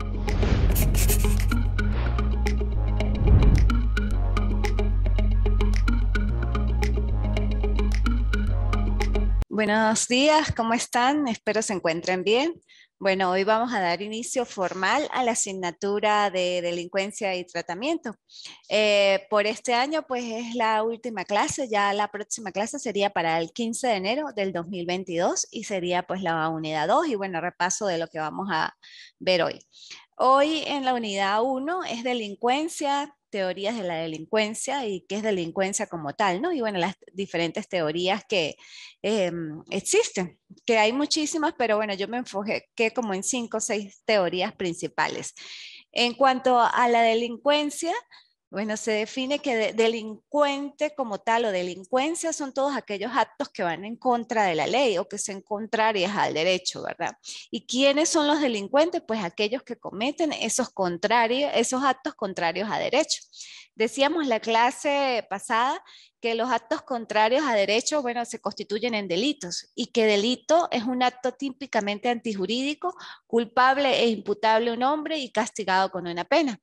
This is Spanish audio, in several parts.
Thank you. Buenos días, ¿cómo están? Espero se encuentren bien. Bueno, hoy vamos a dar inicio formal a la asignatura de delincuencia y tratamiento. Eh, por este año, pues es la última clase, ya la próxima clase sería para el 15 de enero del 2022 y sería pues la unidad 2 y bueno, repaso de lo que vamos a ver hoy. Hoy en la unidad 1 es delincuencia, teorías de la delincuencia y qué es delincuencia como tal, ¿no? Y bueno, las diferentes teorías que em, existen, que hay muchísimas, pero bueno, yo me enfoqué como en cinco o seis teorías principales. En cuanto a la delincuencia, bueno, se define que delincuente como tal o delincuencia son todos aquellos actos que van en contra de la ley o que son contrarias al derecho, ¿verdad? ¿Y quiénes son los delincuentes? Pues aquellos que cometen esos, esos actos contrarios a derecho. Decíamos la clase pasada que los actos contrarios a derecho, bueno, se constituyen en delitos y que delito es un acto típicamente antijurídico, culpable e imputable un hombre y castigado con una pena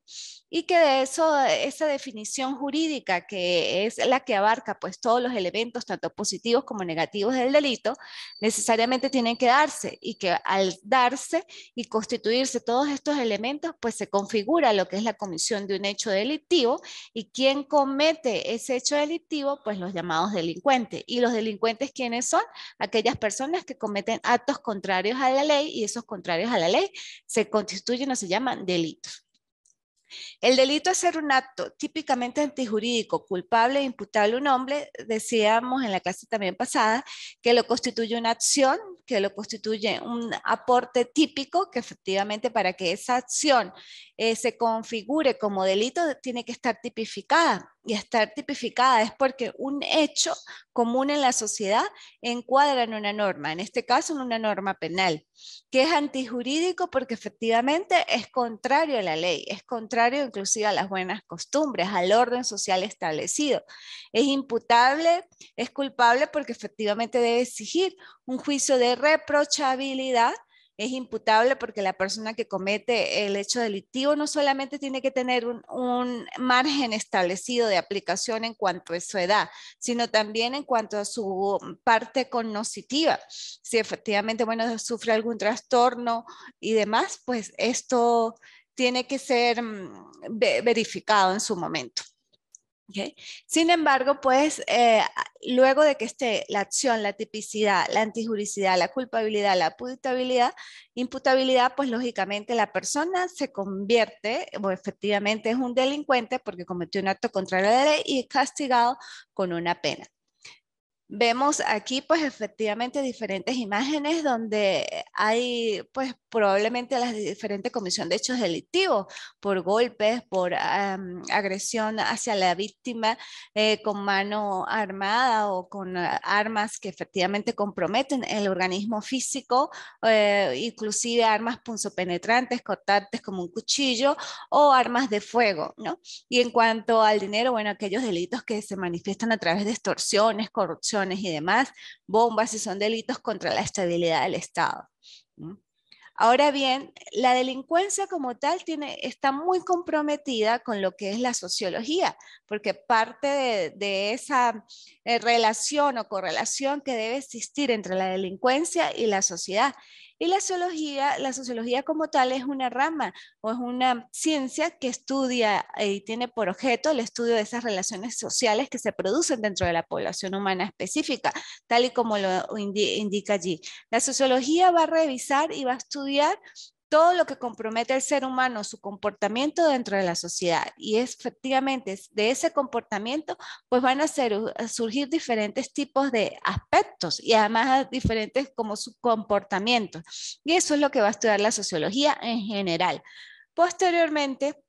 y que de eso, esa definición jurídica que es la que abarca pues todos los elementos, tanto positivos como negativos del delito, necesariamente tienen que darse y que al darse y constituirse todos estos elementos, pues se configura lo que es la comisión de un hecho delictivo y quien comete ese hecho delictivo, pues los llamados delincuentes. ¿Y los delincuentes quiénes son? Aquellas personas que cometen actos contrarios a la ley y esos contrarios a la ley se constituyen o se llaman delitos. El delito es ser un acto típicamente antijurídico, culpable e imputable a un hombre, decíamos en la clase también pasada, que lo constituye una acción, que lo constituye un aporte típico, que efectivamente para que esa acción eh, se configure como delito tiene que estar tipificada y estar tipificada es porque un hecho común en la sociedad encuadra en una norma, en este caso en una norma penal, que es antijurídico porque efectivamente es contrario a la ley, es contrario inclusive a las buenas costumbres, al orden social establecido. Es imputable, es culpable porque efectivamente debe exigir un juicio de reprochabilidad es imputable porque la persona que comete el hecho delictivo no solamente tiene que tener un, margen establecido de aplicación en cuanto a su edad, sino también en cuanto a su parte cognitiva. Si efectivamente, bueno, sufre algún trastorno y demás, pues esto tiene que ser mm, verificado en su momento. Sin embargo, pues eh, luego de que esté la acción, la tipicidad, la antijuricidad, la culpabilidad, la putabilidad, imputabilidad, pues lógicamente la persona se convierte o efectivamente es un delincuente porque cometió un acto contra la ley y es castigado con una pena. Vemos aquí pues efectivamente diferentes imágenes donde hay pues probablemente las diferentes comisión de hechos delictivos por golpes, por agresión hacia la víctima eh, con mano armada o con ah, armas que efectivamente comprometen el organismo físico, eh, inclusive armas punzopenetrantes, cortantes como un cuchillo o armas de fuego. ¿no? Y en cuanto al dinero, bueno, aquellos delitos que se manifiestan a través de extorsiones, corrupción, y demás, bombas y son delitos contra la estabilidad del Estado. Ahora bien, la delincuencia como tal tiene, está muy comprometida con lo que es la sociología, porque parte de, esa eh, relación o correlación que debe existir entre la delincuencia y la sociedad y la sociología, la sociología como tal es una rama o es una ciencia que estudia y tiene por objeto el estudio de esas relaciones sociales que se producen dentro de la población humana específica, tal y como lo indica allí. La sociología va a revisar y va a estudiar todo lo que compromete al ser humano, su comportamiento dentro de la sociedad. Y efectivamente de ese comportamiento, pues van a, ser, uh, a surgir diferentes tipos de aspectos y además diferentes como su comportamiento. Y eso es lo que va a estudiar la sociología en general. Posteriormente,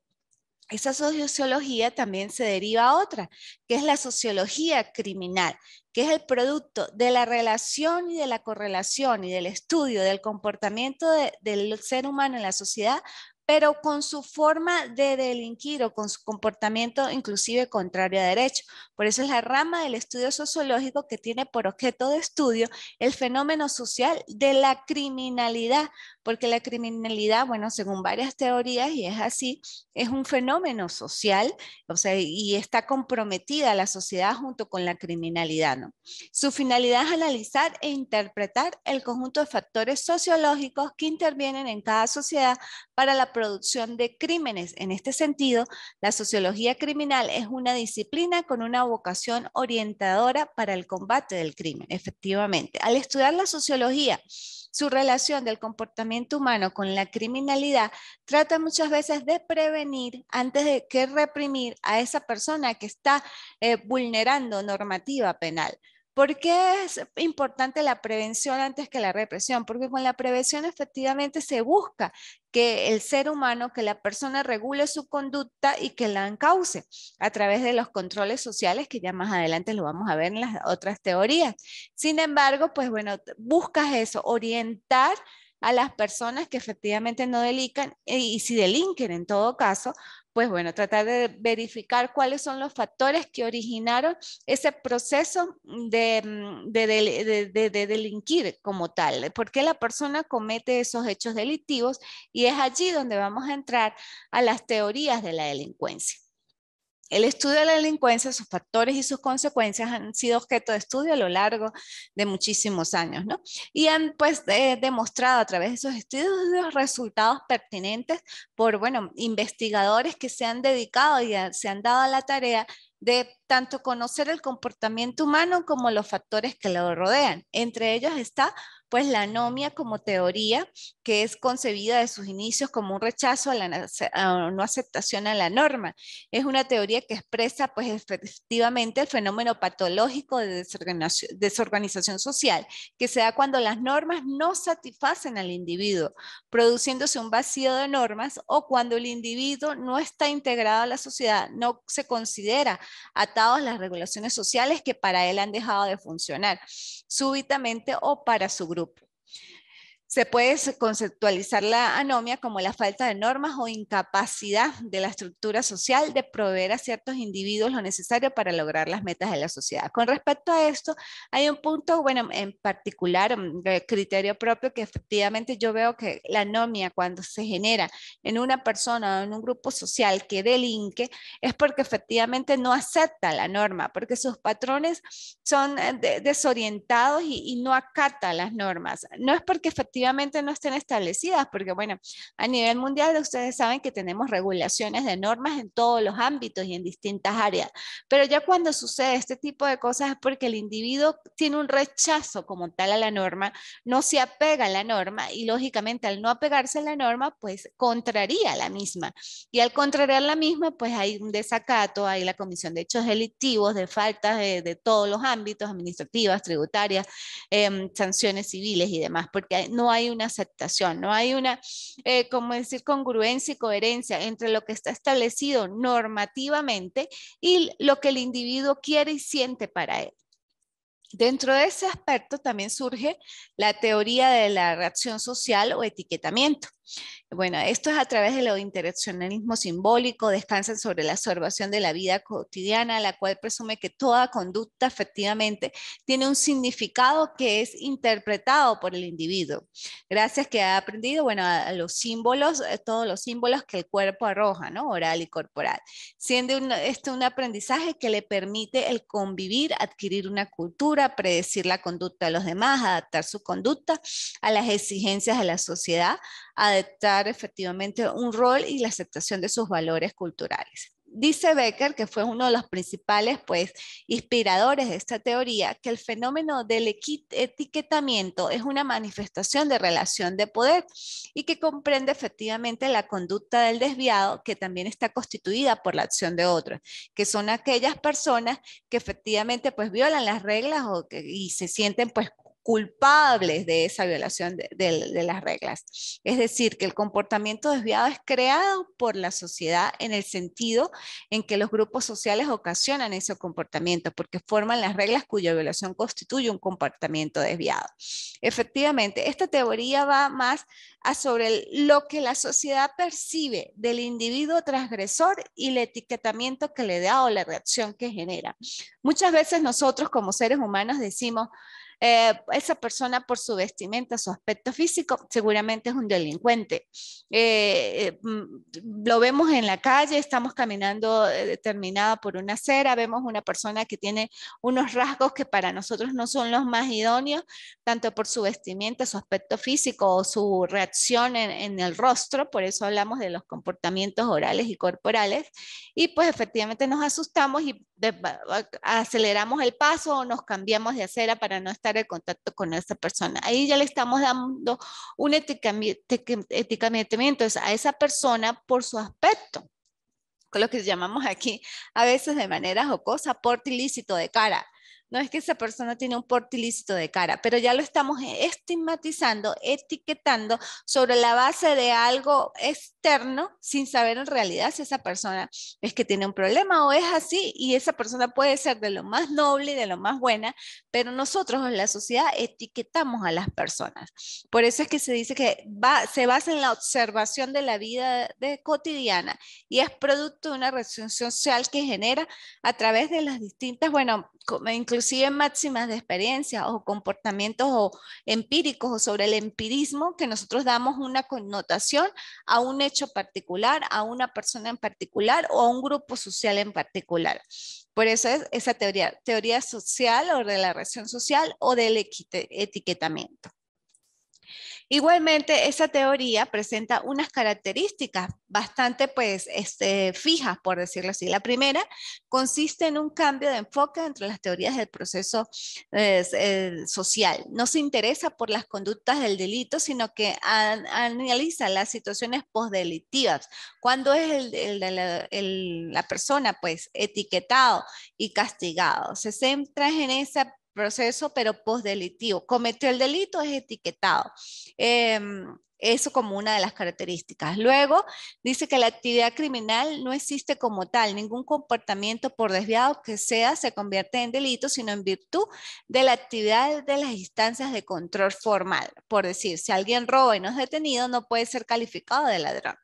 esa sociología también se deriva a otra, que es la sociología criminal, que es el producto de la relación y de la correlación y del estudio del comportamiento del ser humano en la sociedad pero con su forma de delinquir o con su comportamiento inclusive contrario a derecho. Por eso es la rama del estudio sociológico que tiene por objeto de estudio el fenómeno social de la criminalidad, porque la criminalidad, bueno, según varias teorías, y es así, es un fenómeno social, o sea, y está comprometida la sociedad junto con la criminalidad, ¿no? Su finalidad es analizar e interpretar el conjunto de factores sociológicos que intervienen en cada sociedad para la producción de crímenes. En este sentido, la sociología criminal es una disciplina con una vocación orientadora para el combate del crimen, efectivamente. Al estudiar la sociología, su relación del comportamiento humano con la criminalidad trata muchas veces de prevenir antes de que reprimir a esa persona que está eh, vulnerando normativa penal. ¿Por qué es importante la prevención antes que la represión? Porque con la prevención efectivamente se busca que el ser humano, que la persona regule su conducta y que la encauce a través de los controles sociales, que ya más adelante lo vamos a ver en las otras teorías. Sin embargo, pues bueno, buscas eso, orientar a las personas que efectivamente no delican eh, y si delinquen en todo caso, pues bueno, tratar de verificar cuáles son los factores que originaron ese proceso de, mm, de, delinquir como tal, porque la persona comete esos hechos delictivos y es allí donde vamos a entrar a las teorías de la delincuencia. El estudio de la delincuencia, sus factores y sus consecuencias han sido objeto de estudio a lo largo de muchísimos años, ¿no? Y han pues demostrado a través de esos estudios los resultados pertinentes por, bueno, investigadores que se han dedicado y eh, se han dado a la tarea de tanto conocer el comportamiento humano como los factores que lo rodean. Entre ellos está pues la anomia como teoría, que es concebida de sus inicios como un rechazo a la no aceptación a la norma. Es una teoría que expresa pues efectivamente el fenómeno patológico de desorganización social, que se da cuando las normas no satisfacen al individuo, produciéndose un vacío de normas o cuando el individuo no está integrado a la sociedad, no se considera a las regulaciones sociales que para él han dejado de funcionar súbitamente o para su grupo. Se puede conceptualizar la anomia como la falta de normas o incapacidad de la estructura social de proveer a ciertos individuos lo necesario para lograr las metas de la sociedad. Con respecto a esto, hay un punto, bueno, en particular, mm, criterio propio, que efectivamente yo veo que la anomia cuando se genera en una persona o en un grupo social que delinque es porque efectivamente no acepta la norma, porque sus patrones son eh, desorientados y, y no acata las normas. No es porque efectivamente efectivamente no estén establecidas, porque bueno, a nivel mundial ustedes saben que tenemos regulaciones de normas en todos los ámbitos y en distintas áreas, pero ya cuando sucede este tipo de cosas es porque el individuo tiene un rechazo como tal a la norma, no se apega a la norma y lógicamente al no apegarse a la norma, pues contraría la misma. Y al contrariar la misma, pues hay un desacato, hay la comisión de hechos delictivos, de faltas de, todos los ámbitos, administrativas, tributarias, em, sanciones civiles y demás, porque no no hay una aceptación, no hay una, eh, como decir, congruencia y coherencia entre lo que está establecido normativamente y lo que el individuo quiere y siente para él. Dentro de ese aspecto también surge la teoría de la reacción social o etiquetamiento. Bueno, esto es a través del interaccionalismo simbólico, descansan sobre la observación de la vida cotidiana, la cual presume que toda conducta efectivamente tiene un significado que es interpretado por el individuo. Gracias que ha aprendido, bueno, a los símbolos, eh, todos los símbolos que el cuerpo arroja, ¿no? Oral y corporal. Siendo este un aprendizaje que le permite el convivir, adquirir una cultura, predecir la conducta de los demás, adaptar su conducta a las exigencias de la sociedad, adaptar efectivamente un rol y la aceptación de sus valores culturales. Dice Becker, que fue uno de los principales pues, inspiradores de esta teoría, que el fenómeno del etiquetamiento es una manifestación de relación de poder y que comprende efectivamente la conducta del desviado, que también está constituida por la acción de otros, que son aquellas personas que efectivamente pues, violan las reglas o que, y se sienten pues, culpables de esa violación de, las reglas. Es decir, que el comportamiento desviado es creado por la sociedad en el sentido en que los grupos sociales ocasionan ese comportamiento, porque forman las reglas cuya violación constituye un comportamiento desviado. Efectivamente, esta teoría va más a sobre lo que la sociedad percibe del individuo transgresor y el etiquetamiento que le da o la reacción que genera. Muchas veces nosotros como seres humanos decimos, eh, esa persona por su vestimenta, su aspecto físico, seguramente es un delincuente. Eh, eh, mm, lo vemos en la calle, estamos caminando determinada por una acera, vemos una persona que tiene unos rasgos que para nosotros no son los más idóneos, tanto por su vestimenta, su aspecto físico o su reacción en, en el rostro, por eso hablamos de los comportamientos orales y corporales, y pues efectivamente nos asustamos y aceleramos el paso o nos cambiamos de acera para no estar en contacto con esa persona. Ahí ya le estamos dando un etiquetamiento a esa persona por su aspecto, con lo que llamamos aquí a veces de manera jocosa, aporte ilícito de cara no es que esa persona tiene un porte ilícito de cara, pero ya lo estamos estigmatizando, etiquetando sobre la base de algo externo sin saber en realidad si esa persona es que tiene un problema o es así y esa persona puede ser de lo más noble y de lo más buena, pero nosotros en la sociedad etiquetamos a las personas. Por eso es que se dice que va, se basa en la observación de la vida de, cotidiana y es producto de una reacción social que genera a través de las distintas, bueno, incluso inclusive máximas de experiencia o comportamientos o empíricos o sobre el empirismo que nosotros damos una connotación a un hecho particular, a una persona en particular o a un grupo social en particular. Por eso es esa teoría, teoría social o de la relación social o del etiquetamiento. Igualmente, esa teoría presenta unas características bastante pues, este, fijas, por decirlo así. La primera consiste en un cambio de enfoque entre las teorías del proceso eh, social. No se interesa por las conductas del delito, sino que analiza las situaciones posdelictivas. Cuando es la persona pues, etiquetado y castigado? Se centra en esa proceso, pero postdelitivo. Cometió el delito, es etiquetado. Em, eso como una de las características. Luego dice que la actividad criminal no existe como tal. Ningún comportamiento por desviado que sea se convierte en delito, sino en virtud de la actividad de las instancias de control formal. Por decir, si alguien roba y no es detenido, no puede ser calificado de ladrón.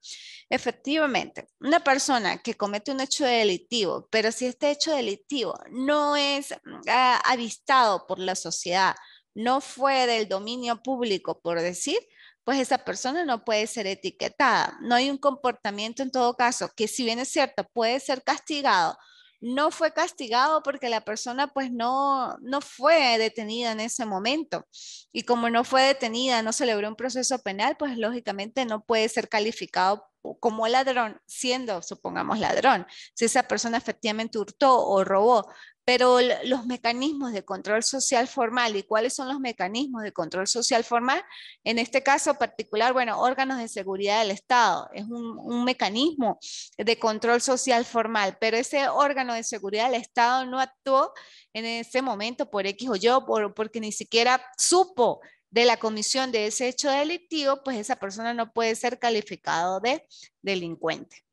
Efectivamente, una persona que comete un hecho delictivo, pero si este hecho delictivo no es mm, avistado por la sociedad, no fue del dominio público, por decir, pues esa persona no puede ser etiquetada. No hay un comportamiento en todo caso que si bien es cierto puede ser castigado, no fue castigado porque la persona pues no, no fue detenida en ese momento. Y como no fue detenida, no celebró un proceso penal, pues lógicamente no puede ser calificado como ladrón, siendo, supongamos, ladrón, si esa persona efectivamente hurtó o robó, pero los mecanismos de control social formal y cuáles son los mecanismos de control social formal, en este caso particular, bueno, órganos de seguridad del Estado, es un, mecanismo de control social formal, pero ese órgano de seguridad del Estado no actuó en ese momento por X o yo, por, porque ni siquiera supo de la comisión de ese hecho delictivo, pues esa persona no puede ser calificado de delincuente.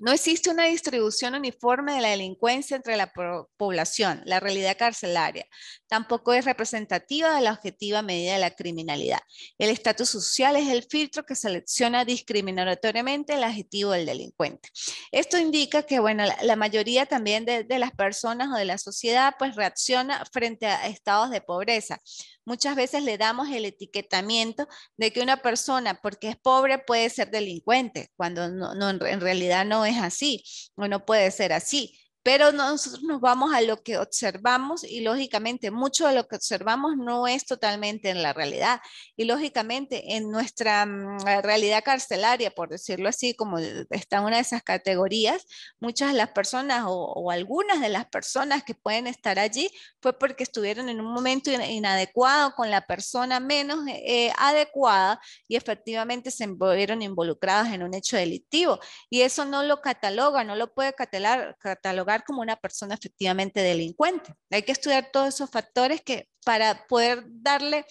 No existe una distribución uniforme de la delincuencia entre la población, la realidad carcelaria. Tampoco es representativa de la objetiva medida de la criminalidad. El estatus social es el filtro que selecciona discriminatoriamente el adjetivo del delincuente. Esto indica que, bueno, la, mayoría también de, de las personas o de la sociedad, pues reacciona frente a estados de pobreza Muchas veces le damos el etiquetamiento de que una persona, porque es pobre, puede ser delincuente, cuando no, en realidad no es así o no puede ser así pero nosotros nos vamos a lo que observamos y lógicamente mucho de lo que observamos no es totalmente en la realidad y lógicamente en nuestra mm, realidad carcelaria, por decirlo así, como está una de esas categorías, muchas de las personas o, algunas de las personas que pueden estar allí fue porque estuvieron en un momento inadecuado con la persona menos eh, adecuada y efectivamente se vieron involucradas en un hecho delictivo y eso no lo cataloga, no lo puede catalogar como una persona efectivamente delincuente. Hay que estudiar todos esos factores que para poder darle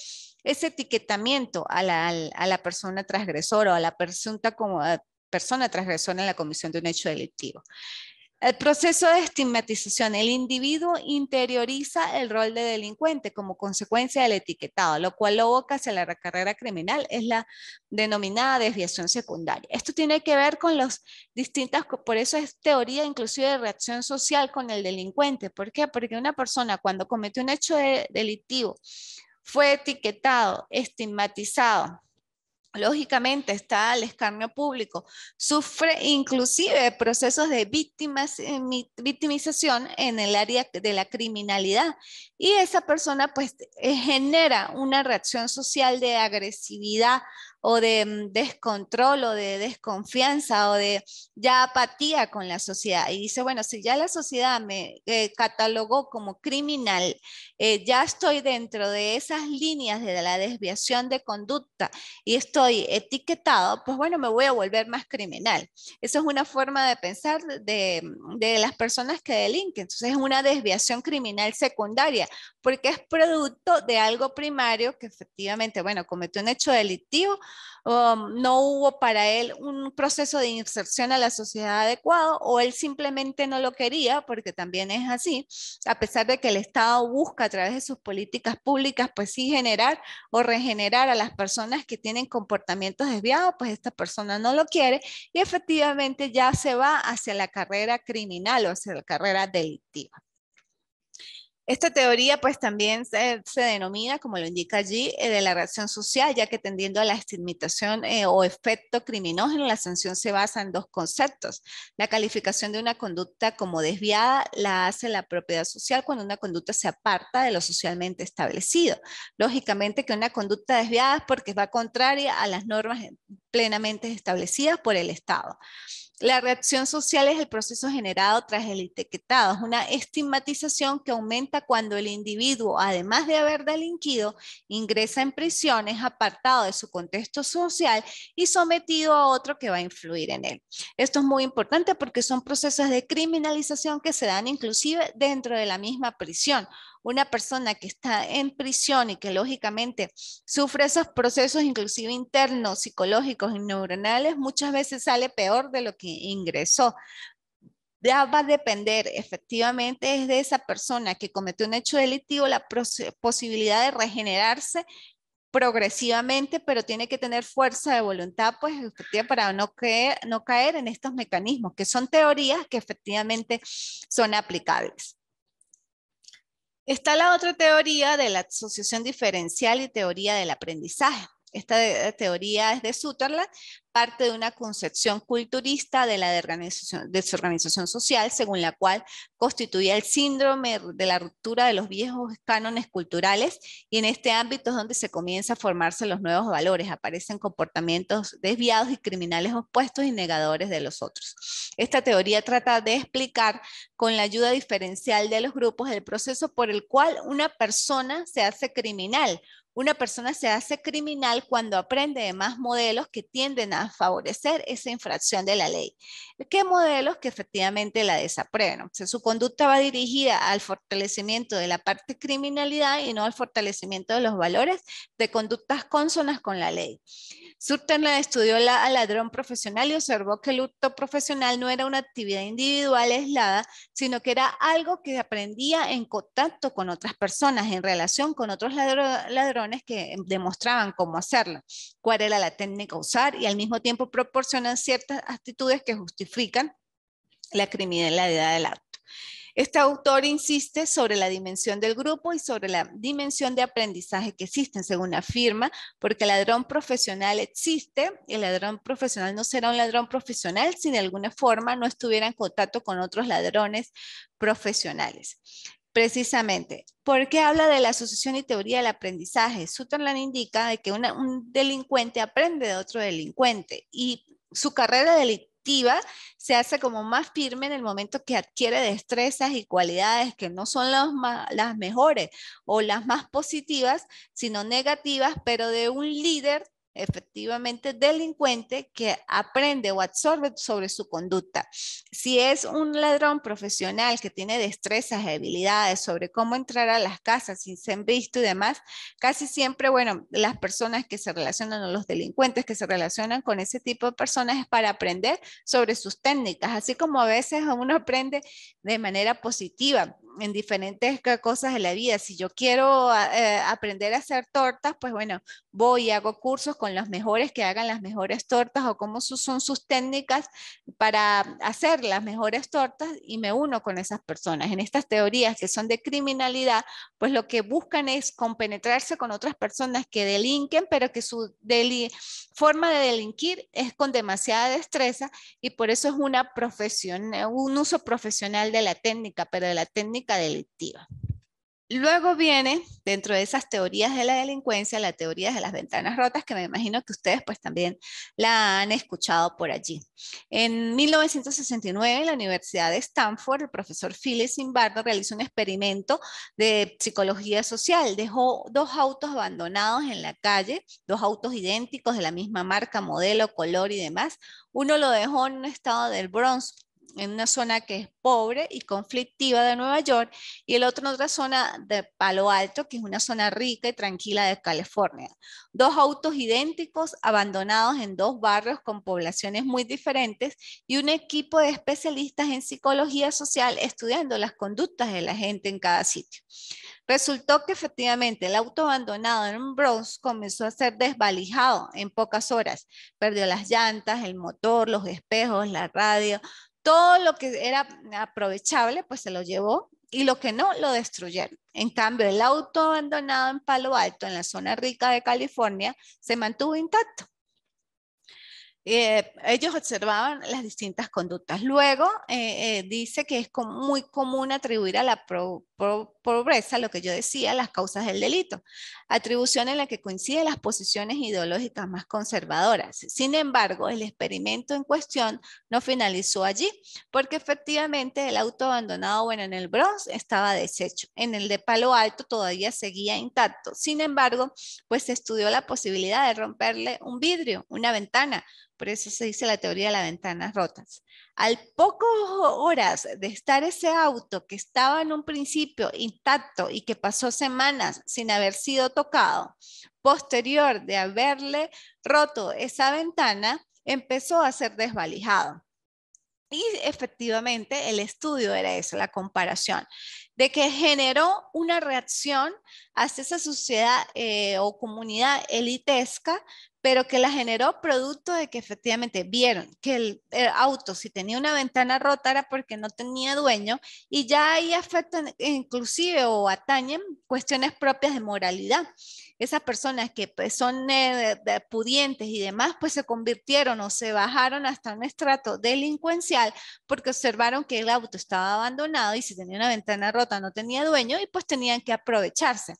ese etiquetamiento a la, persona transgresora o a la presunta como, persona transgresora en la comisión de un hecho delictivo. El proceso de estigmatización. El individuo interioriza el rol de delincuente como consecuencia del etiquetado, lo cual lo boca hacia la carrera criminal. Es la denominada desviación secundaria. Esto tiene que ver con las distintas, por eso es teoría inclusive de reacción social con el delincuente. ¿Por qué? Porque una persona cuando comete un hecho delictivo fue etiquetado, estigmatizado, lógicamente está al escarnio público, sufre inclusive procesos de víctimas, eh, victimización en el área de la criminalidad y esa persona pues eh, genera una reacción social de agresividad o de mm, descontrol o de desconfianza o de ya apatía con la sociedad. Y dice, bueno, si ya la sociedad me eh, catalogó como criminal, eh, ya estoy dentro de esas líneas de la desviación de conducta y estoy etiquetado, pues bueno, me voy a volver más criminal. Esa es una forma de pensar de, mm, de las personas que delinquen. Entonces es una desviación criminal secundaria porque es producto de algo primario que efectivamente, bueno, cometió un hecho delictivo, Um, no hubo para él un proceso de inserción a la sociedad adecuado o él simplemente no lo quería, porque también es así, a pesar de que el Estado busca a través de sus políticas públicas, pues sí generar o regenerar a las personas que tienen comportamientos desviados, pues esta persona no lo quiere y efectivamente ya se va hacia la carrera criminal o hacia la carrera delictiva. Esta teoría pues también se, denomina, como lo indica allí, eh, de la reacción social, ya que tendiendo a la estigmatización eh, o efecto criminógeno, la sanción se basa en dos conceptos. La calificación de una conducta como desviada la hace la propiedad social cuando una conducta se aparta de lo socialmente establecido. Lógicamente que una conducta desviada es porque va contraria a las normas plenamente establecidas por el Estado. La reacción social es el proceso generado tras el etiquetado, es una estigmatización que aumenta cuando el individuo, además de haber delinquido, ingresa en prisiones apartado de su contexto social y sometido a otro que va a influir en él. Esto es muy importante porque son procesos de criminalización que se dan inclusive dentro de la misma prisión una persona que está en prisión y que lógicamente sufre esos procesos inclusive internos, psicológicos y neuronales, muchas veces sale peor de lo que ingresó. Ya va a depender efectivamente es de esa persona que cometió un hecho delictivo la posibilidad de regenerarse progresivamente, pero tiene que tener fuerza de voluntad, pues, para no caer en estos mecanismos, que son teorías que efectivamente son aplicables. Está la otra teoría de la asociación diferencial y teoría del aprendizaje, esta eh, teoría es de Sutherland, parte de una concepción culturista de la desorganización social, según la cual constituía el síndrome de la ruptura de los viejos cánones culturales y en este ámbito es donde se comienza a formarse los nuevos valores, aparecen comportamientos desviados y criminales opuestos y negadores de los otros. Esta teoría trata de explicar con la ayuda diferencial de los grupos el proceso por el cual una persona se hace criminal una persona se hace criminal cuando aprende de más modelos que tienden a favorecer esa infracción de la ley. ¿Qué modelos que efectivamente la desaprueban? O su conducta va dirigida al fortalecimiento de la parte criminalidad y no al fortalecimiento de los valores de conductas consonas con la ley. Sutherland estudió al ladrón profesional y observó que el luto profesional no era una actividad individual aislada, sino que era algo que aprendía en contacto con otras personas, en relación con otros ladrones que demostraban cómo hacerlo, cuál era la técnica a usar y al mismo tiempo proporcionan ciertas actitudes que justifican la criminalidad del la este autor insiste sobre la dimensión del grupo y sobre la dimensión de aprendizaje que existen, según afirma, porque el ladrón profesional existe, el ladrón profesional no será un ladrón profesional si de alguna forma no estuviera en contacto con otros ladrones profesionales. Precisamente, ¿por qué habla de la asociación y teoría del aprendizaje? Sutherland indica de que un delincuente aprende de otro delincuente y su carrera delictiva se hace como más firme en el momento que adquiere destrezas y cualidades que no son las, las mejores o las más positivas, sino negativas, pero de un líder efectivamente delincuente que aprende o absorbe sobre su conducta. Si es un ladrón profesional que tiene destrezas y habilidades sobre cómo entrar a las casas sin ser visto y demás, casi siempre, bueno, las personas que se relacionan o los delincuentes que se relacionan con ese tipo de personas es para aprender sobre sus técnicas, así como a veces uno aprende de manera positiva en diferentes cosas de la vida. Si yo quiero ah, eh, aprender a hacer tortas, pues bueno, voy y hago cursos con los mejores que hagan las mejores tortas o cómo son sus técnicas para hacer las mejores tortas y me uno con esas personas. En estas teorías que son de criminalidad, pues lo que buscan es compenetrarse con otras personas que delinquen, pero que su forma de delinquir es con demasiada destreza y por eso es una profesión, un uso profesional de la técnica, pero de la técnica delictiva. Luego viene, dentro de esas teorías de la delincuencia, la teoría de las ventanas rotas, que me imagino que ustedes pues también la han escuchado por allí. En 1969, en la Universidad de Stanford, el profesor Phyllis Zimbardo realizó un experimento de psicología social. Dejó dos autos abandonados en la calle, dos autos idénticos de la misma marca, modelo, color y demás. Uno lo dejó en un estado del bronce, en una zona que es pobre y conflictiva de Nueva York, y el otro en otra zona de Palo Alto, que es una zona rica y tranquila de California. Dos autos idénticos abandonados en dos barrios con poblaciones muy diferentes y un equipo de especialistas en psicología social estudiando las conductas de la gente en cada sitio. Resultó que efectivamente el auto abandonado en Bronx comenzó a ser desvalijado en pocas horas. Perdió las llantas, el motor, los espejos, la radio, todo lo que era aprovechable, pues se lo llevó y lo que no, lo destruyeron. En cambio, el auto abandonado en Palo Alto, en la zona rica de California, se mantuvo intacto. Eh, ellos observaban las distintas conductas. Luego eh, eh, dice que es muy común atribuir a la pro pobreza, lo que yo decía, las causas del delito, atribución en la que coinciden las posiciones ideológicas más conservadoras. Sin embargo, el experimento en cuestión no finalizó allí, porque efectivamente el auto abandonado, bueno, en el Bronx estaba deshecho, en el de Palo Alto todavía seguía intacto. Sin embargo, pues se estudió la posibilidad de romperle un vidrio, una ventana, por eso se dice la teoría de las ventanas rotas. Al pocos horas de estar ese auto que estaba en un principio intacto y que pasó semanas sin haber sido tocado, posterior de haberle roto esa ventana, empezó a ser desvalijado. Y efectivamente el estudio era eso, la comparación de que generó una reacción hacia esa sociedad eh, o comunidad elitesca, pero que la generó producto de que efectivamente vieron que el, auto, si tenía una ventana rota, era porque no tenía dueño, y ya ahí afectan inclusive o atañen cuestiones propias de moralidad esas personas que pues, son eh, pudientes y demás, pues se convirtieron o se bajaron hasta un estrato delincuencial porque observaron que el auto estaba abandonado y si tenía una ventana rota no tenía dueño y pues tenían que aprovecharse.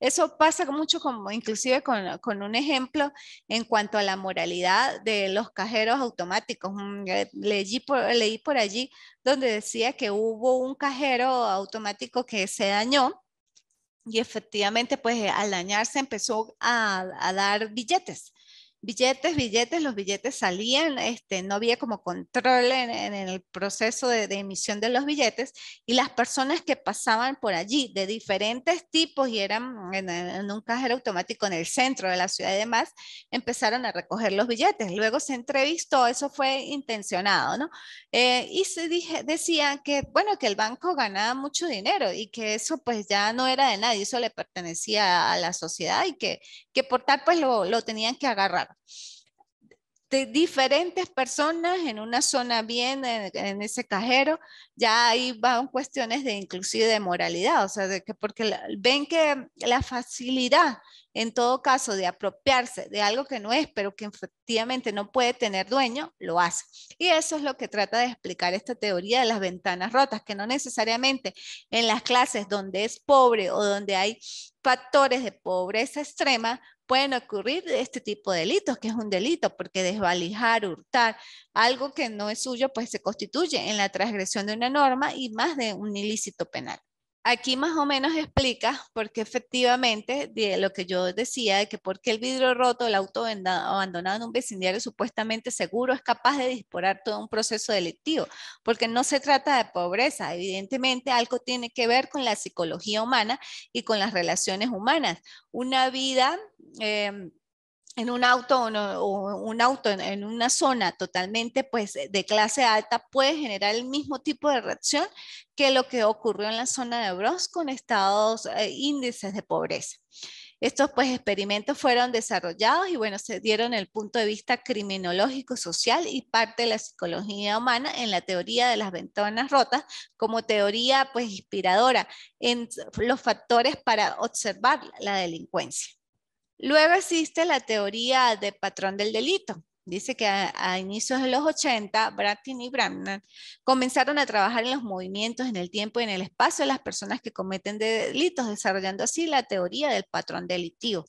Eso pasa mucho, como, inclusive con, un ejemplo en cuanto a la moralidad de los cajeros automáticos. Mm, eh, leí leí por allí donde decía que hubo un cajero automático que se dañó y efectivamente pues al dañarse empezó a, a dar billetes billetes, billetes, los billetes salían, este, no había como control en, el proceso de, emisión de los billetes y las personas que pasaban por allí de diferentes tipos y eran en, un cajero automático en el centro de la ciudad y demás, empezaron a recoger los billetes. Luego se entrevistó, eso fue intencionado, ¿no? Eh, y se decía que, bueno, que el banco ganaba mucho dinero y que eso pues ya no era de nadie, eso le pertenecía a la sociedad y que, que por tal pues lo, lo tenían que agarrar. De diferentes personas en una zona bien, en, ese cajero, ya ahí van cuestiones de inclusive de moralidad, o sea, de que porque ven que la facilidad en todo caso de apropiarse de algo que no es, pero que efectivamente no puede tener dueño, lo hace. Y eso es lo que trata de explicar esta teoría de las ventanas rotas, que no necesariamente en las clases donde es pobre o donde hay factores de pobreza extrema pueden ocurrir este tipo de delitos, que es un delito, porque desvalijar, hurtar, algo que no es suyo, pues se constituye en la transgresión de una norma y más de un ilícito penal aquí más o menos explica porque efectivamente de lo que yo decía, de que porque el vidrio roto, el auto abandonado en un vecindario supuestamente seguro es capaz de disparar todo un proceso delictivo, porque no se trata de pobreza, evidentemente algo tiene que ver con la psicología humana y con las relaciones humanas. Una vida... Eh, en un auto o un auto en una zona totalmente pues eh, de clase alta puede generar el mismo tipo de reacción que lo que ocurrió en la zona de Bronx con estados eh, índices de pobreza. Estos pues experimentos fueron desarrollados y bueno, se dieron el punto de vista criminológico social y parte de la psicología humana en la teoría de las ventanas rotas como teoría pues inspiradora en los factores para observar la delincuencia. Luego existe la teoría de patrón del delito, Dice que a, inicios de los 80, Bratin y Bramnan comenzaron a trabajar en los movimientos, en el tiempo y en el espacio de las personas que cometen delitos, desarrollando así la teoría del patrón delictivo.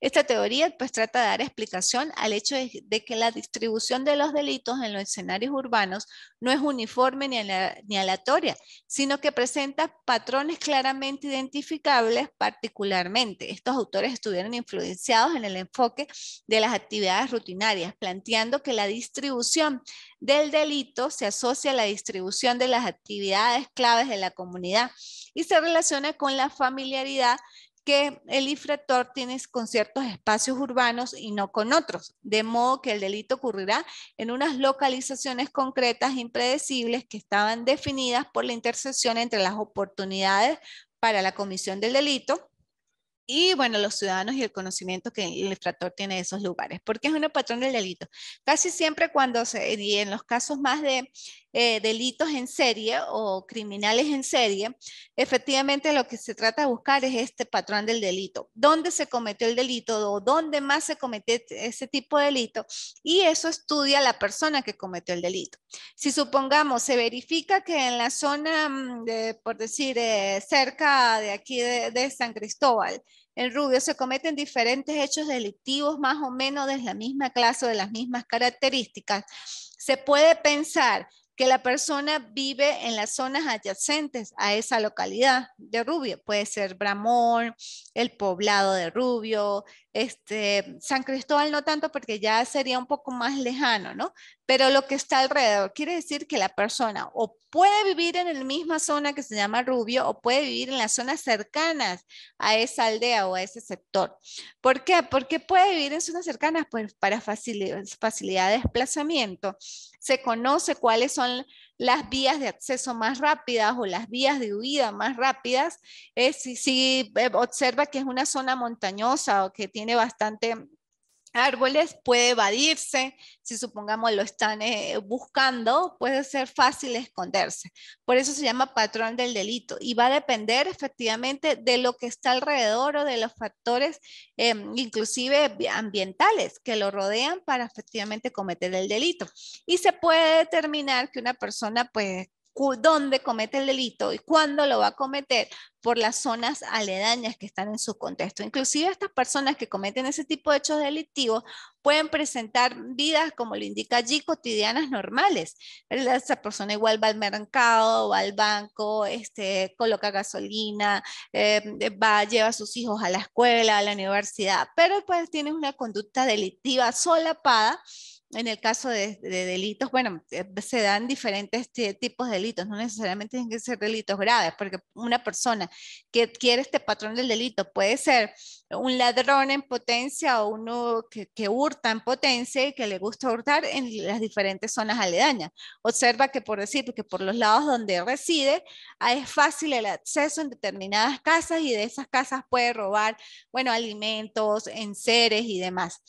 Esta teoría pues trata de dar explicación al hecho de, que la distribución de los delitos en los escenarios urbanos no es uniforme ni, ni aleatoria, sino que presenta patrones claramente identificables particularmente. Estos autores estuvieron influenciados en el enfoque de las actividades rutinarias, entiendo que la distribución del delito se asocia a la distribución de las actividades claves de la comunidad y se relaciona con la familiaridad que el infractor tiene con ciertos espacios urbanos y no con otros, de modo que el delito ocurrirá en unas localizaciones concretas e impredecibles que estaban definidas por la intersección entre las oportunidades para la comisión del delito y bueno, los ciudadanos y el conocimiento que el infractor tiene de esos lugares, porque es un patrón del delito. Casi siempre cuando se, y en los casos más de eh, delitos en serie o criminales en serie, efectivamente lo que se trata de buscar es este patrón del delito, dónde se cometió el delito o dónde más se cometió ese tipo de delito y eso estudia la persona que cometió el delito. Si supongamos se verifica que en la zona, mm, por decir, eh, cerca de aquí de, de San Cristóbal, en Rubio se cometen diferentes hechos delictivos más o menos de la misma clase o de las mismas características, se puede pensar que la persona vive en las zonas adyacentes a esa localidad de Rubio. Puede ser Bramón, el poblado de Rubio, este, San Cristóbal no tanto porque ya sería un poco más lejano, ¿no? Pero lo que está alrededor quiere decir que la persona o puede vivir en la misma zona que se llama Rubio o puede vivir en las zonas cercanas a esa aldea o a ese sector. ¿Por qué? Porque puede vivir en zonas cercanas pues, para facilidad de desplazamiento. Se conoce cuáles son las vías de acceso más rápidas o las vías de huida más rápidas. es si eh, observa que es una zona montañosa o que tiene bastante árboles, puede evadirse, si supongamos lo están eh, buscando, puede ser fácil esconderse. Por eso se llama patrón del delito y va a depender efectivamente de lo que está alrededor o de los factores em, inclusive ambientales que lo rodean para efectivamente cometer el delito. Y se puede determinar que una persona pues dónde comete el delito y cuándo lo va a cometer por las zonas aledañas que están en su contexto. Inclusive estas personas que cometen ese tipo de hechos delictivos pueden presentar vidas, como lo indica allí, cotidianas normales. Esa persona igual va al mercado, va al banco, este, coloca gasolina, eh, va, lleva a sus hijos a la escuela, a la universidad, pero pues tiene una conducta delictiva solapada en el caso de, delitos, bueno, eh, se dan diferentes tipos de delitos, no necesariamente tienen que ser delitos graves, porque una persona que adquiere este patrón del delito puede ser un ladrón en potencia o uno que, hurta en potencia y que le gusta hurtar en las diferentes zonas aledañas. Observa que por decir, que por los lados donde reside, ah, es fácil el acceso en determinadas casas y de esas casas puede robar, bueno, alimentos, enseres y demás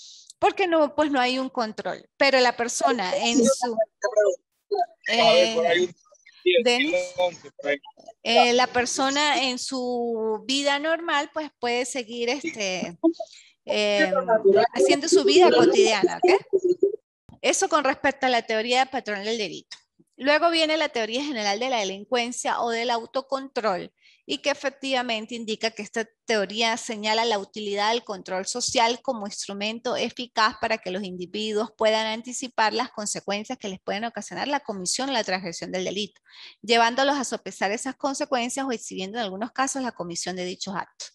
porque no, pues no hay un control. Pero la persona en su... Eh, la persona en su vida normal pues puede seguir este, eh, haciendo su vida cotidiana. Eso con respecto a la teoría de patrón del delito. Luego viene la teoría general de la delincuencia o del autocontrol, y que efectivamente indica que esta teoría señala la utilidad del control social como instrumento eficaz para que los individuos puedan anticipar las consecuencias que les pueden ocasionar la comisión o la transgresión del delito, llevándolos a sopesar esas consecuencias o exhibiendo en algunos casos la comisión de dichos actos.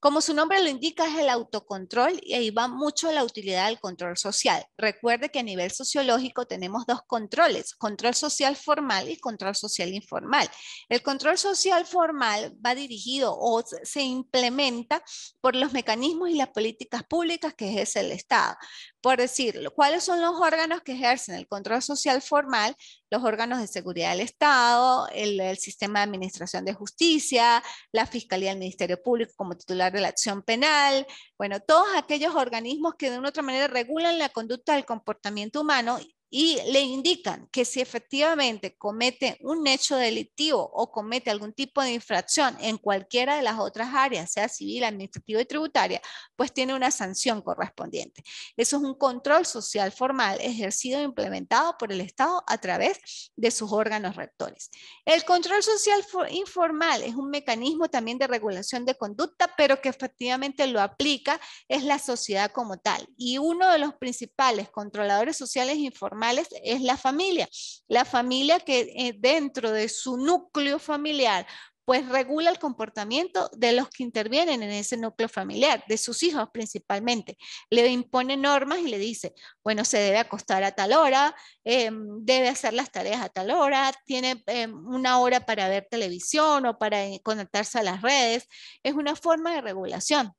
Como su nombre lo indica, es el autocontrol y ahí va mucho la utilidad del control social. Recuerde que a nivel sociológico tenemos dos controles, control social formal y control social informal. El control social formal va dirigido o se implementa por los mecanismos y las políticas públicas que es el Estado, por decirlo, ¿cuáles son los órganos que ejercen el control social formal? Los órganos de seguridad del Estado, el, sistema de administración de justicia, la Fiscalía del Ministerio Público como titular de la acción penal, bueno, todos aquellos organismos que de una u otra manera regulan la conducta del comportamiento humano y le indican que si efectivamente comete un hecho delictivo o comete algún tipo de infracción en cualquiera de las otras áreas, sea civil, administrativa y tributaria, pues tiene una sanción correspondiente. Eso es un control social formal ejercido e implementado por el Estado a través de sus órganos rectores. El control social informal es un mecanismo también de regulación de conducta, pero que efectivamente lo aplica es la sociedad como tal. Y uno de los principales controladores sociales informales es la familia. La familia que eh, dentro de su núcleo familiar pues regula el comportamiento de los que intervienen en ese núcleo familiar, de sus hijos principalmente. Le impone normas y le dice, bueno, se debe acostar a tal hora, em, debe hacer las tareas a tal hora, tiene em, una hora para ver televisión o para eh, conectarse a las redes. Es una forma de regulación.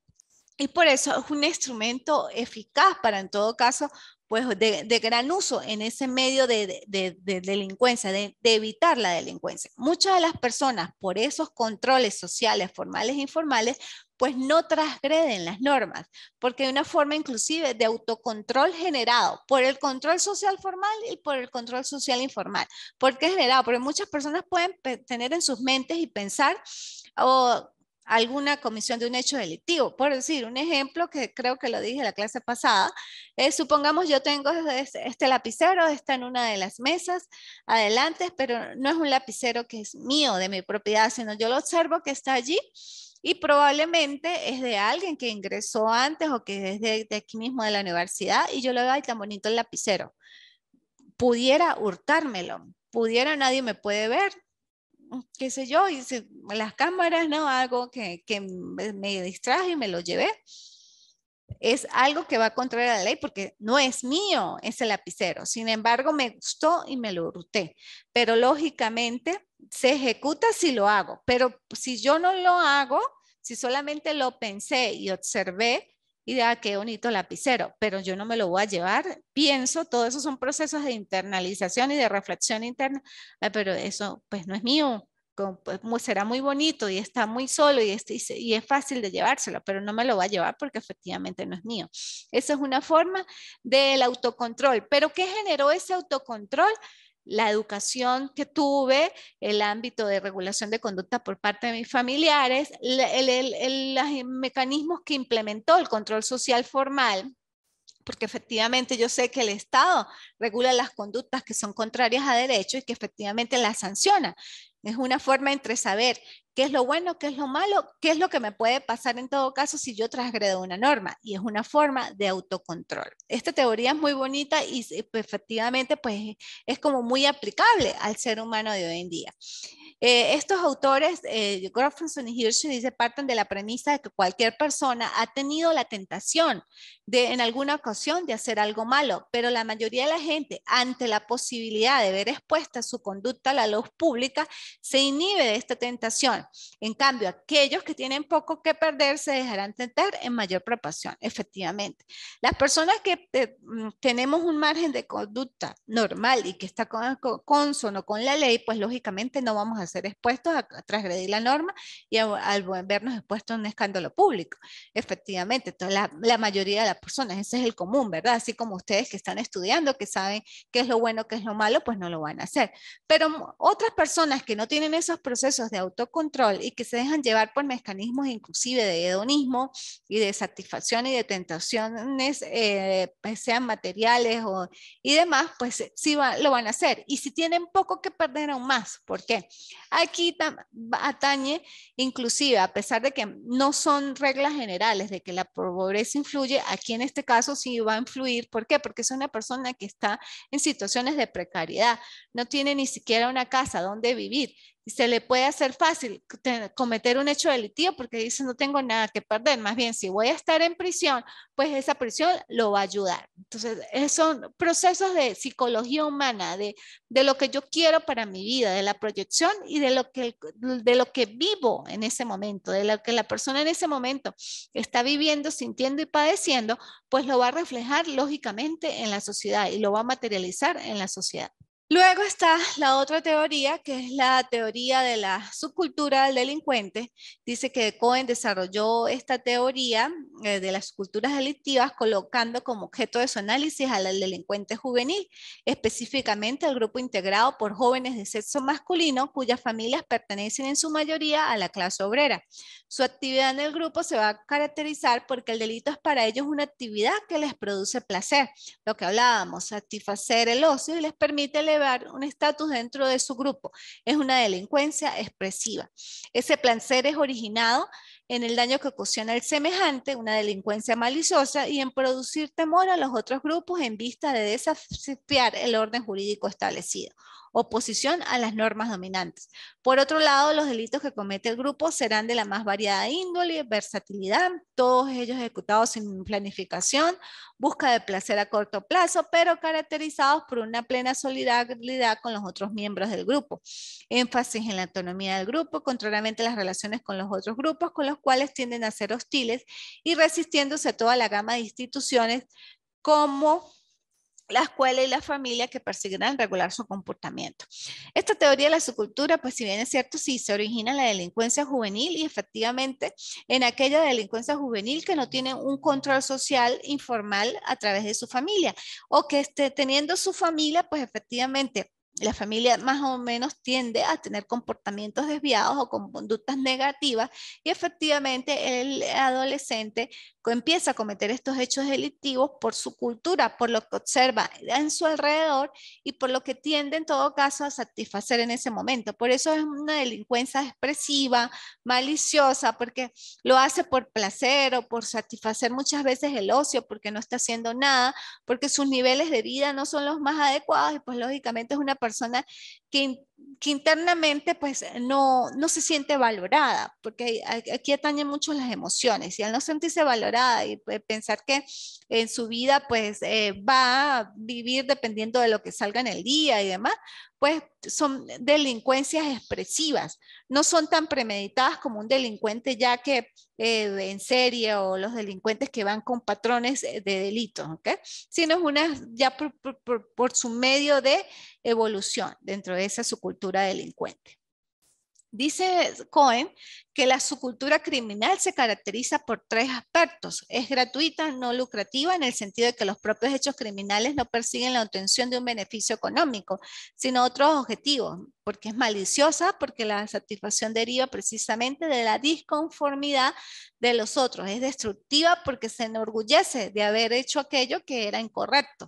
Y por eso es un instrumento eficaz para, en todo caso, pues de, gran uso en ese medio de, delincuencia, de, evitar la delincuencia. Muchas de las personas, por esos controles sociales, formales e informales, pues no transgreden las normas, porque hay una forma inclusive de autocontrol generado por el control social formal y por el control social informal. ¿Por qué generado? Porque muchas personas pueden tener en sus mentes y pensar, o alguna comisión de un hecho delictivo. Por decir, un ejemplo que creo que lo dije en la clase pasada, supongamos yo tengo este, lapicero, está en una de las mesas, adelante, pero no es un lapicero que es mío, de mi propiedad, sino yo lo observo que está allí y probablemente es de alguien que ingresó antes o que es de, aquí mismo de la universidad y yo lo veo, ahí tan bonito el lapicero. Pudiera hurtármelo, pudiera, nadie me puede ver, Mm, qué sé yo, y las cámaras, ¿no? Algo que, me distraje y me lo llevé. Es algo que va contra la ley porque no es mío ese lapicero. Sin embargo, me gustó y me lo hurté. Pero lógicamente se ejecuta si lo hago. Pero si yo no lo hago, si solamente lo pensé y observé, y ah, qué bonito lapicero, pero yo no me lo voy a llevar. Pienso, todo eso son procesos de internalización y de reflexión interna, pero eso pues no es mío, pues, será muy bonito y está muy solo y es, este, y es fácil de llevárselo, pero no me lo voy a llevar porque efectivamente no es mío. Esa es una forma del autocontrol. ¿Pero qué generó ese autocontrol? la educación que tuve, el ámbito de regulación de conducta por parte de mis familiares, los mecanismos que implementó el control social formal, porque efectivamente yo sé que el Estado regula las conductas que son contrarias a derecho y que efectivamente las sanciona. Es una forma entre saber qué es lo bueno, qué es lo malo, qué es lo que me puede pasar en todo caso si yo transgredo una norma. Y es una forma de autocontrol. Esta teoría es muy bonita y efectivamente pues, es como muy aplicable al ser humano de hoy en día. Eh, estos autores, eh, y Hirsch, dice, parten de la premisa de que cualquier persona ha tenido la tentación en alguna ocasión de hacer algo malo, pero la mayoría de la gente ante la posibilidad de ver expuesta su conducta a la luz pública se inhibe de esta tentación. En cambio, aquellos que tienen poco que perder se dejarán tentar en mayor proporción, efectivamente. Las personas que mm, tenemos un margen de conducta normal y que está consono con la ley, pues lógicamente no vamos a ser expuestos a, trasgredir transgredir la norma y al vernos expuestos a un escándalo público. Efectivamente, Entonces, la, la mayoría de la personas, ese es el común, ¿verdad? Así como ustedes que están estudiando, que saben qué es lo bueno, qué es lo malo, pues no lo van a hacer. Pero otras personas que no tienen esos procesos de autocontrol y que se dejan llevar por mecanismos inclusive de hedonismo y de satisfacción y de tentaciones, eh, pues sean materiales o, y demás, pues sí va, lo van a hacer. Y si tienen poco que perder aún más, ¿por qué? Aquí atañe inclusive, a pesar de que no son reglas generales de que la pobreza influye, aquí en este caso sí va a influir. ¿Por qué? Porque es una persona que está en situaciones de precariedad, no tiene ni siquiera una casa donde vivir se le puede hacer fácil cometer un hecho delictivo porque dice no tengo nada que perder, más bien si voy a estar en prisión, pues esa prisión lo va a ayudar. Entonces, son procesos de psicología humana, de, lo que yo quiero para mi vida, de la proyección y de lo, que, de lo que vivo en ese momento, de lo que la persona en ese momento está viviendo, sintiendo y padeciendo, pues lo va a reflejar lógicamente en la sociedad y lo va a materializar en la sociedad. Luego está la otra teoría, que es la teoría de la subcultura del delincuente. Dice que Cohen desarrolló esta teoría eh, de las culturas delictivas, colocando como objeto de su análisis al delincuente juvenil, específicamente al grupo integrado por jóvenes de sexo masculino cuyas familias pertenecen en su mayoría a la clase obrera. Su actividad en el grupo se va a caracterizar porque el delito es para ellos una actividad que les produce placer, lo que hablábamos, satisfacer el ocio y les permite elevar un estatus dentro de su grupo. Es una delincuencia expresiva. Ese placer es originado en el daño que ocasiona el semejante, una delincuencia maliciosa, y en producir temor a los otros grupos en vista de desafiar el orden jurídico establecido oposición a las normas dominantes. Por otro lado, los delitos que comete el grupo serán de la más variada índole, versatilidad, todos ellos ejecutados sin planificación, busca de placer a corto plazo, pero caracterizados por una plena solidaridad con los otros miembros del grupo. Énfasis en la autonomía del grupo, contrariamente a las relaciones con los otros grupos, con los cuales tienden a ser hostiles y resistiéndose a toda la gama de instituciones como la escuela y la familia que perseguirán regular su comportamiento. Esta teoría de la subcultura, pues si bien es cierto, sí se origina en la delincuencia juvenil y efectivamente en aquella delincuencia juvenil que no tiene un control social informal a través de su familia o que esté teniendo su familia, pues efectivamente la familia más o menos tiende a tener comportamientos desviados o con conductas negativas y efectivamente el adolescente empieza a cometer estos hechos delictivos por su cultura, por lo que observa en su alrededor y por lo que tiende en todo caso a satisfacer en ese momento. Por eso es una delincuencia expresiva, maliciosa, porque lo hace por placer o por satisfacer muchas veces el ocio, porque no está haciendo nada, porque sus niveles de vida no son los más adecuados y pues lógicamente es una persona persona que, internamente pues no, no se siente valorada, porque aquí atañen mucho las emociones y al no sentirse valorada y eh, pensar que en su vida pues eh, va a vivir dependiendo de lo que salga en el día y demás, pues son delincuencias expresivas, no son tan premeditadas como un delincuente ya que eh, en serie o los delincuentes que van con patrones de delitos, ¿okay? sino es una ya por, por su medio de evolución dentro de esa su cultura delincuente. Dice Cohen que la subcultura criminal se caracteriza por tres aspectos. Es gratuita, no lucrativa, en el sentido de que los propios hechos criminales no persiguen la obtención de un beneficio económico, sino otros objetivos, porque es maliciosa, porque la satisfacción deriva precisamente de la disconformidad de los otros. Es destructiva porque se enorgullece de haber hecho aquello que era incorrecto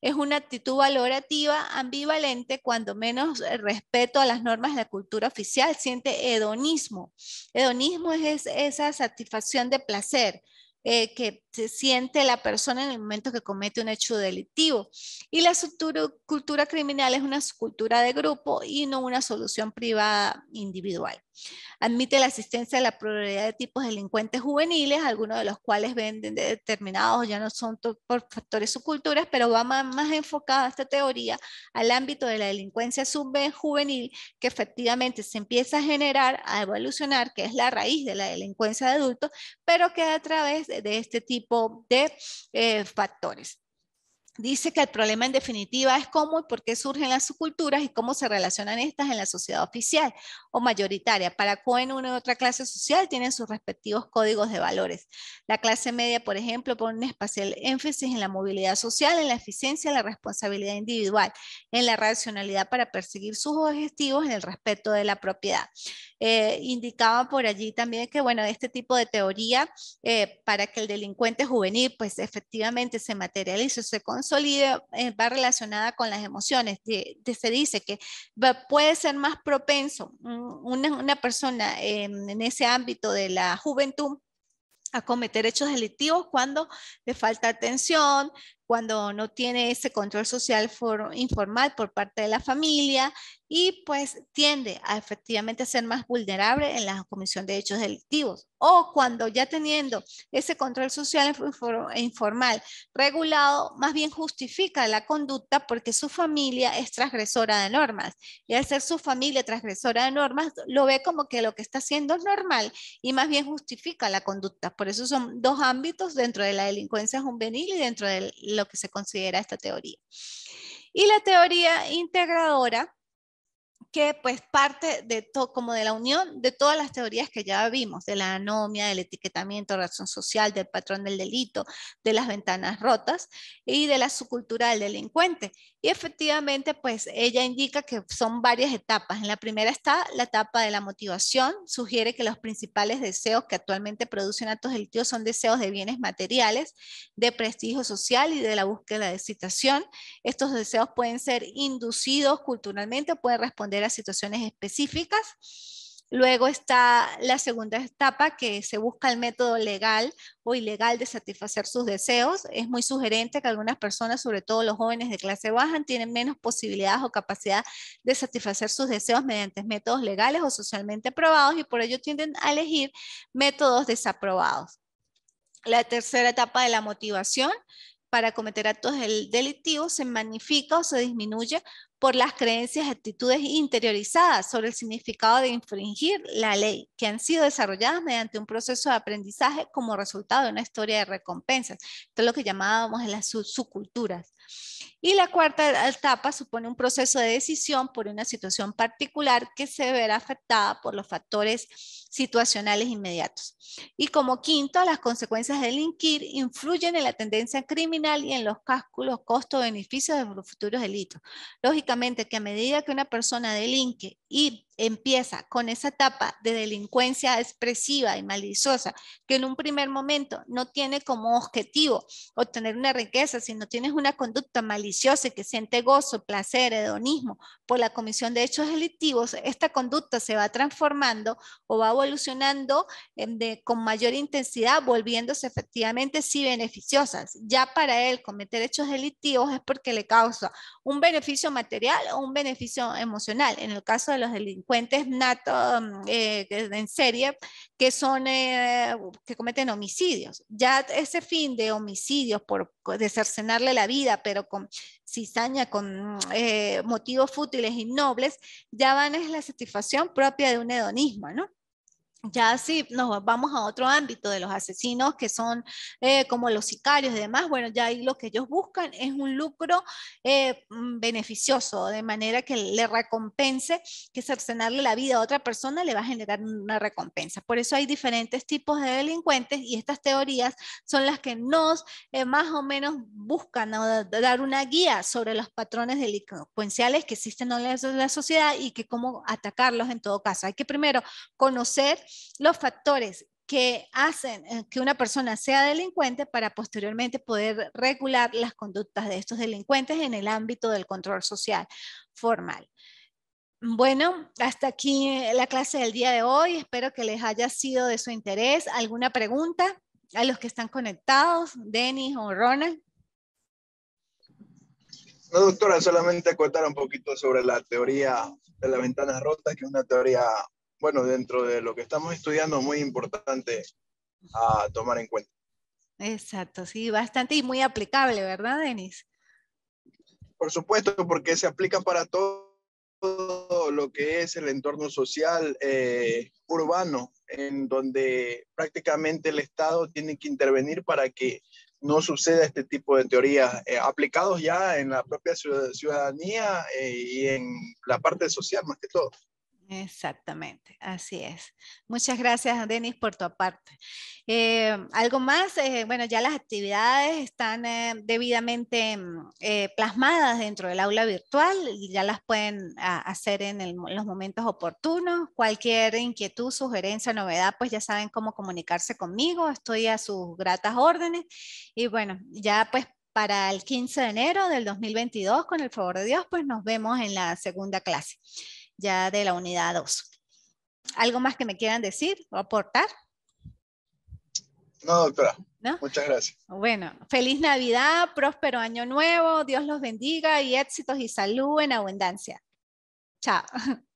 es una actitud valorativa ambivalente cuando menos eh, respeto a las normas de la cultura oficial, siente hedonismo. Hedonismo es esa satisfacción de placer, eh, que siente la persona en el momento que comete un hecho delictivo. Y la cultura criminal es una cultura de grupo y no una solución privada individual. Admite la asistencia de la pluralidad de tipos de delincuentes juveniles, algunos de los cuales venden determinados, ya no son por factores subculturas, pero va más, más enfocada esta teoría al ámbito de la delincuencia subjuvenil, que efectivamente se empieza a generar, a evolucionar, que es la raíz de la delincuencia de adultos, pero que a través de este tipo de eh, factores dice que el problema en definitiva es cómo y por qué surgen las subculturas y cómo se relacionan estas en la sociedad oficial o mayoritaria. Para Cohen, una y otra clase social tienen sus respectivos códigos de valores. La clase media, por ejemplo, pone un espacial énfasis en la movilidad social, en la eficiencia, en la responsabilidad individual, en la racionalidad para perseguir sus objetivos, en el respeto de la propiedad. Eh, indicaba por allí también que, bueno, este tipo de teoría eh, para que el delincuente juvenil, pues efectivamente se materialice, se consolide, eh, va relacionada con las emociones. De, se dice que puede ser más propenso una, una persona en ese ámbito de la juventud a cometer hechos delictivos cuando le falta atención, cuando no tiene ese control social informal por parte de la familia y pues tiende a efectivamente ser más vulnerable en la comisión de hechos delictivos. O cuando ya teniendo ese control social e informal regulado, más bien justifica la conducta porque su familia es transgresora de normas. Y al ser su familia transgresora de normas, lo ve como que lo que está haciendo es normal y más bien justifica la conducta. Por eso son dos ámbitos dentro de la delincuencia juvenil y dentro de la lo que se considera esta teoría. Y la teoría integradora que pues parte de todo, como de la unión de todas las teorías que ya vimos, de la anomia, del etiquetamiento, razón social, del patrón del delito, de las ventanas rotas y de la subcultura del delincuente. Y efectivamente, pues ella indica que son varias etapas. En la primera está la etapa de la motivación, sugiere que los principales deseos que actualmente producen actos delictivos son deseos de bienes materiales, de prestigio social y de la búsqueda de citación Estos deseos pueden ser inducidos culturalmente, pueden responder a situaciones específicas. Luego está la segunda etapa que se busca el método legal o ilegal de satisfacer sus deseos. Es muy sugerente que algunas personas, sobre todo los jóvenes de clase baja, tienen menos posibilidades o capacidad de satisfacer sus deseos mediante métodos legales o socialmente aprobados y por ello tienden a elegir métodos desaprobados. La tercera etapa de la motivación para cometer actos delictivos se magnifica o se disminuye por las creencias y actitudes interiorizadas sobre el significado de infringir la ley, que han sido desarrolladas mediante un proceso de aprendizaje como resultado de una historia de recompensas. Esto es lo que llamábamos en las subculturas. Y la cuarta etapa supone un proceso de decisión por una situación particular que se verá afectada por los factores situacionales inmediatos. Y como quinto, las consecuencias del inquir influyen en la tendencia criminal y en los cálculos costo-beneficios de los futuros delitos. Lógicamente que a medida que una persona delinque y empieza con esa etapa de delincuencia expresiva y maliciosa, que en un primer momento no tiene como objetivo obtener una riqueza, sino tienes una conducta maliciosa que siente gozo, placer, hedonismo por la comisión de hechos delictivos, esta conducta se va transformando o va evolucionando em, con mayor intensidad, volviéndose efectivamente sí beneficiosas. Ya para él cometer hechos delictivos es porque le causa un beneficio material o un beneficio emocional. En el caso de los delincuentes, fuentes nato, mm, eh, en serie que son eh, que cometen homicidios. Ya ese fin de homicidios por de la vida, pero con cizaña, con mm, eh, motivos fútiles y nobles, ya van es la satisfacción propia de un hedonismo, ¿no? Ya si nos vamos a otro ámbito de los asesinos que son eh, como los sicarios y demás, bueno, ya lo que ellos buscan es un lucro eh, mm, beneficioso, de manera que le recompense, que cercenarle la vida a otra persona le va a generar una recompensa. Por eso hay diferentes tipos de delincuentes y estas teorías son las que nos eh, más o menos buscan dar una guía sobre los patrones delincuenciales que existen en la, en la sociedad y que cómo atacarlos en todo caso. Hay que primero conocer los factores que hacen eh, que una persona sea delincuente para posteriormente poder regular las conductas de estos delincuentes en el ámbito del control social formal. Bueno, hasta aquí eh, la clase del día de hoy. Espero que les haya sido de su interés. ¿Alguna pregunta a los que están conectados, Denis o Ronald? No, doctora, solamente contar un poquito sobre la teoría de la ventana rota, que es una teoría bueno, dentro de lo que estamos estudiando, muy importante a ah, tomar en cuenta. Exacto, sí, bastante y muy aplicable, ¿verdad, Denis? Por supuesto, porque se aplica para todo, lo que es el entorno social eh, urbano, en donde prácticamente el Estado tiene que intervenir para que no suceda este tipo de teorías eh, aplicados ya en la propia ciudadanía eh, y en la parte social más que todo. Exactamente, así es. Muchas gracias, Denis, por tu aparte. Eh, algo más, eh, bueno, ya las actividades están eh, debidamente mm, plasmadas dentro del aula virtual y ya las pueden ah, hacer en los momentos oportunos. Cualquier inquietud, sugerencia, novedad, pues ya saben cómo comunicarse conmigo. Estoy a sus gratas órdenes y bueno, ya pues para el 15 de enero del 2022, con el favor de Dios, pues nos vemos en la segunda clase ya de la unidad 2. ¿Algo más que me quieran decir o aportar? No, doctora. Muchas gracias. Bueno, feliz Navidad, próspero año nuevo, Dios los bendiga y éxitos y salud en abundancia. Chao.